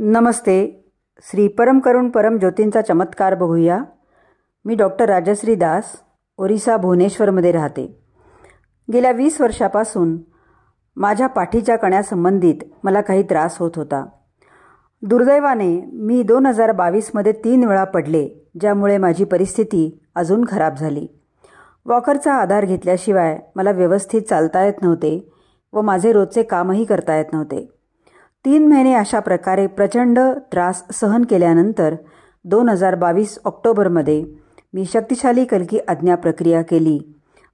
नमस्ते श्री परम करुण परम ज्योतींचा चमत्कार बघूया मी डॉक्टर राजश्री दास ओरिसा भुवनेश्वरमध्ये राहते गेल्या वीस वर्षापासून माझ्या पाठीच्या कण्यासंबंधित मला काही त्रास होत होता दुर्दैवाने मी दोन हजार बावीसमध्ये तीन वेळा पडले ज्यामुळे माझी परिस्थिती अजून खराब झाली वॉकरचा आधार घेतल्याशिवाय मला व्यवस्थित चालता येत नव्हते व माझे रोजचे कामही करता येत नव्हते तीन महिने अशा प्रकारे प्रचंड त्रास सहन केल्यानंतर दोन हजार बावीस ऑक्टोबरमध्ये मी शक्तिशाली कलकी आज्ञा प्रक्रिया केली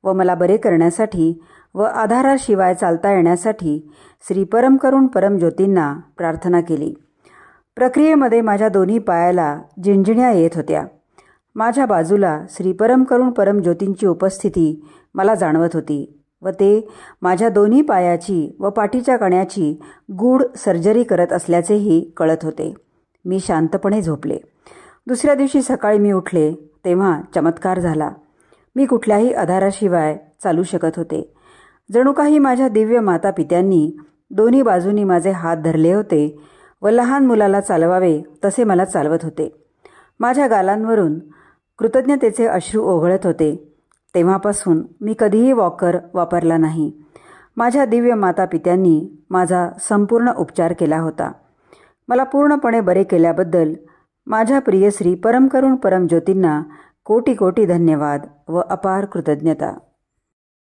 व मला बरे करण्यासाठी व आधाराशिवाय चालता येण्यासाठी श्री परम परमज्योतींना प्रार्थना केली प्रक्रियेमध्ये माझ्या दोन्ही पायाला झिंझिण्या येत होत्या माझ्या बाजूला श्री परमकरुण परमज्योतींची उपस्थिती मला जाणवत होती व ते माझ्या दोन्ही पायाची व पाठीच्या कण्याची गूढ सर्जरी करत असल्याचेही कळत होते मी शांतपणे झोपले दुसऱ्या दिवशी सकाळी मी उठले तेव्हा चमत्कार झाला मी कुठल्याही आधाराशिवाय चालू शकत होते जणू काही माझ्या दिव्य माता पित्यांनी दोन्ही बाजूंनी माझे हात धरले होते व लहान मुलाला चालवावे तसे मला चालवत होते माझ्या गालांवरून कृतज्ञतेचे अश्रू ओघळत होते तेव्हापासून मी कधीही वॉकर वापरला नाही माझ्या दिव्य माता पित्यांनी माझा संपूर्ण उपचार केला होता मला पूर्णपणे बरे केल्याबद्दल माझ्या प्रियश्री परमकरुण परमज्योतींना कोटी कोटी धन्यवाद व अपार कृतज्ञता